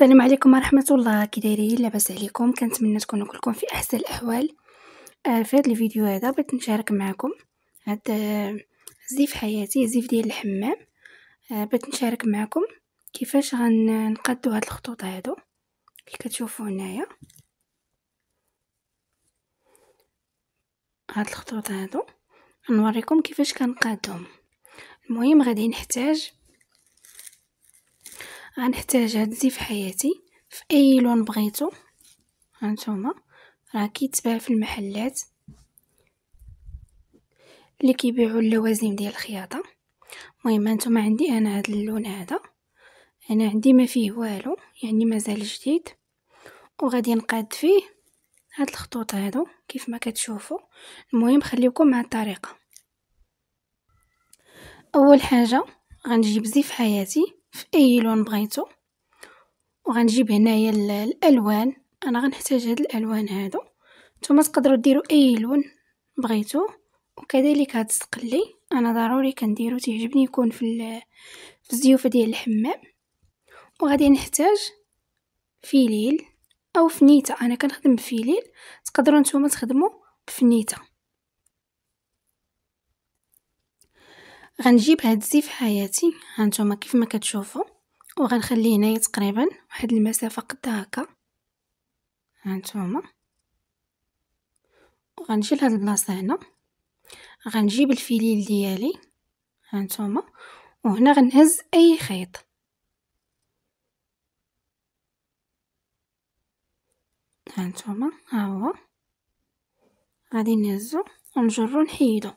السلام عليكم ورحمه الله كي دايرين لاباس عليكم كنتمنى تكونوا كلكم في احسن الاحوال آه في هذا الفيديو هذا بغيت نشارك معكم هاد آه، زيف حياتي زيف ديال الحمام آه بغيت نشارك معكم كيفاش غنقادو هاد الخطوط هادو اللي كتشوفوا هنايا هاد الخطوط هادو نوريكم كيفاش كنقادهم المهم غادي نحتاج غنحتاج هاد زيف حياتي في اي لون بغيتو هانتوما راه كيتباع في المحلات اللي كيبيعوا اللوازم ديال الخياطه المهم هانتوما عندي انا هاد اللون هذا انا عندي ما فيه والو يعني مازال جديد وغادي نقاد فيه هاد الخطوط هادو كيف ما كتشوفوا المهم خليكم مع الطريقه اول حاجه غنجيب زيف حياتي في اي لون بغيتو وغنجيب هنايا الالوان انا غنحتاج هاد الالوان هادو نتوما تقدروا ديروا اي لون بغيتوه وكذلك هاد السقلي انا ضروري كنديرو تيعجبني يكون في في الزيوفه ديال الحمام وغادي نحتاج فيليل او فنيته انا كنخدم بفيليل تقدروا نتوما تخدموا بفنيته غنجيب هاد الزيت حياتي هانتوما كيف ما كتشوفوا وغنخليه هنايا تقريبا واحد المسافه قد هكا هانتوما وغنجي لهاد البلاصه هنا غنجيب الفيليل ديالي هانتوما وهنا غنهز اي خيط هانتوما ها هو غادي نهزو ونجرو نحيدو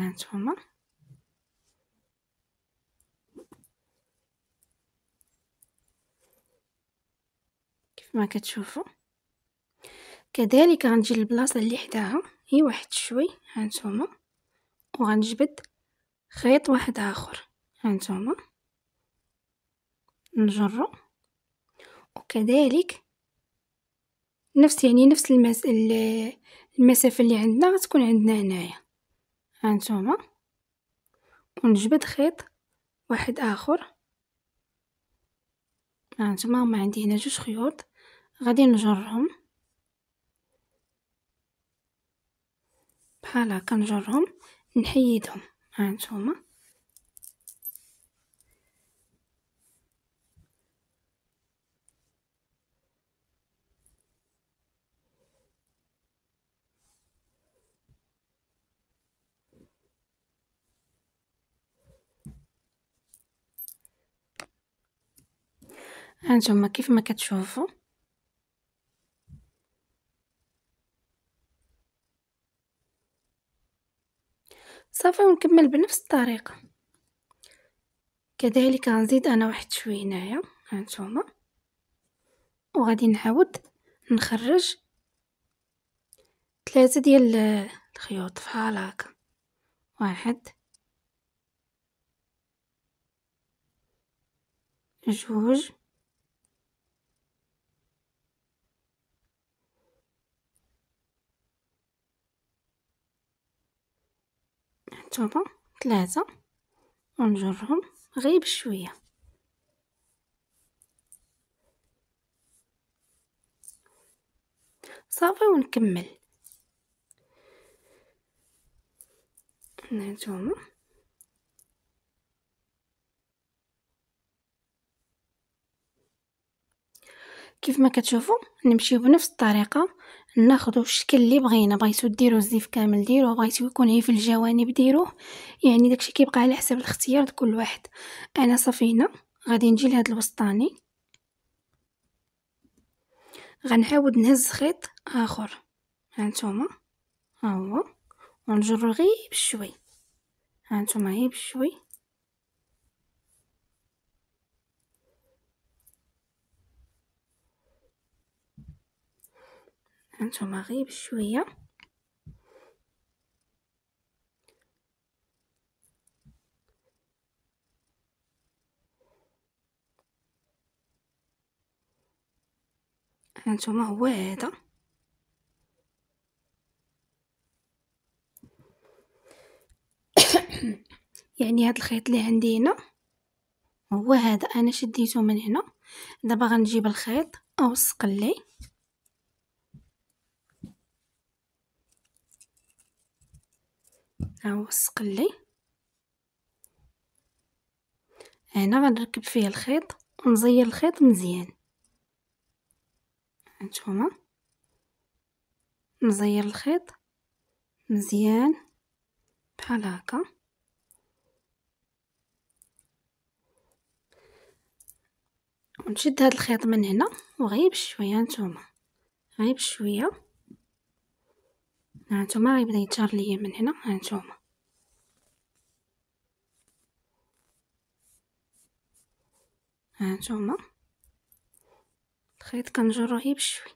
هانتوما كيف ما كتشوفوا كذلك غنجي للبلاصه اللي حداها هي واحد شوي هانتوما وغنجبد خيط واحد اخر هانتوما نجرو وكذلك نفس يعني نفس المس... المسافه اللي عندنا غتكون عندنا هنايا هانتوما ونجبد خيط واحد اخر هانتوما هما عندي هنا جوج خيوط غادي نجرهم بحال هكا نجرهم نحيدهم هانتوما هانتوما كيف ما كتشوفوا صافي ونكمل بنفس الطريقه كذلك غنزيد انا واحد شويه هنايا هانتوما وغادي نعاود نخرج ثلاثه ديال الخيوط فحال هكا واحد جوج نحطوها ثلاثة ونجرهم غير بشوية صافي ونكمل هانتوما كيف ما كتشوفوا نمشيو بنفس الطريقه ناخذوا الشكل اللي بغينا بغيتو ديروا الزيف كامل ديروه بغيتو يكون غير في الجوانب ديروه يعني داكشي كيبقى على حسب الاختيار لكل واحد انا صافي هنا غادي نجي لهاد الوسطاني غنعاود نهز خيط اخر هانتوما ها هو ونجرو غير بشوي هانتوما غير بشوي هانتوما غير بشويه هانتوما هو هذا يعني هاد الخيط اللي عندي هنا هو هذا انا شديته من هنا دابا غنجيب الخيط اوصق ليه هاهو السقلي هنا غنركب فيه الخيط ونزين الخيط مزيان هانتوما نزين الخيط مزيان بحال هكا ونشد هاد الخيط من هنا وغيب شويه هانتوما غيب شويه هانتوما غيبدا يتجار ليا من هنا هانتوما هانتوما الخيط كنجرو غير بشوي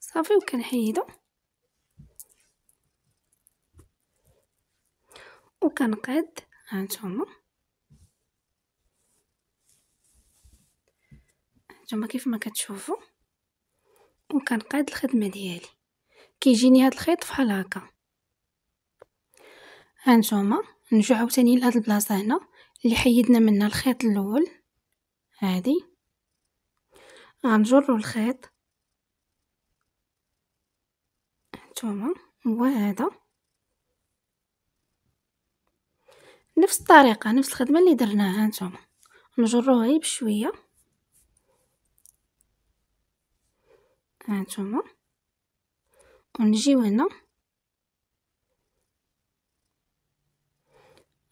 صافي وكنحيدو وكنقاد هانتوما هانتوما كيف ما كتشوفوا وكنقاد الخدمه ديالي كيجيني هاد الخيط فحال هكا هانتوما نرجعو عاوتاني لهاد البلاصه هنا اللي حيدنا منها الخيط الاول هادي غنجرو الخيط هانتوما هو هذا نفس الطريقه نفس الخدمه اللي درناها هانتوما نجروه غير بشويه هانتوما ونجيو هنا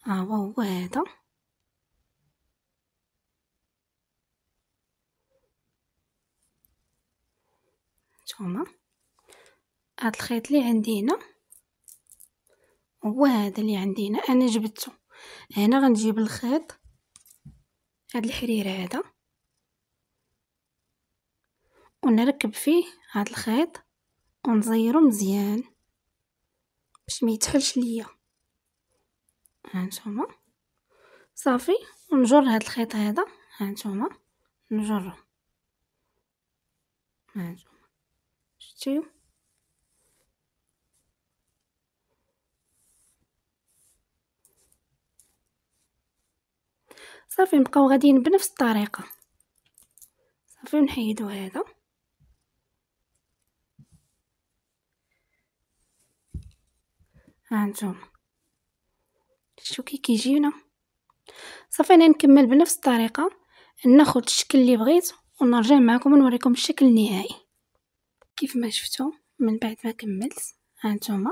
ها هو هو هذا نتوما هاد الخيط اللي عندي هنا هو هذا اللي عندي هنا انا جبته هنا غنجيب الخيط هاد الحرير هذا ونركب فيه هاد الخيط ونزيرو مزيان باش ما يتحلش ليا هانتوما صافي ونجر هاد الخيط هذا هانتوما نجرو هانتوما شتيو صافي نبقاو غاديين بنفس الطريقه صافي نحيدو هذا هانتوما شو كي كيجينا صافي انا نكمل بنفس الطريقه ناخذ الشكل اللي بغيت ونرجع معكم ونوريكم الشكل النهائي كيف ما شفتوا من بعد ما كملت هانتوما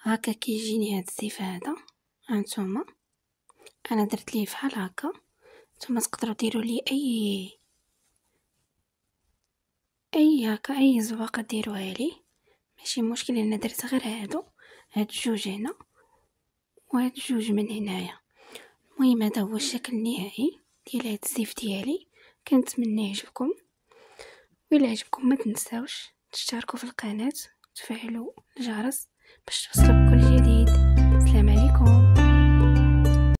هكا كيجيني هاد الزيف هذا هانتوما انا درت ليه فحال هكا نتوما تقدروا ديروا لي اي اي هكا اي زواقه ديروها لي ماشي مشكل انا درت غير هادو هاد الجوج هنا وهاد الجوج من هنايا المهم هذا هو الشكل النهائي ديال هاد الزيف ديالي كنتمنى يعجبكم وإلا عجبكم ما تنساوش تشتركوا في القناه وتفعلوا الجرس باش توصلوا بكل جديد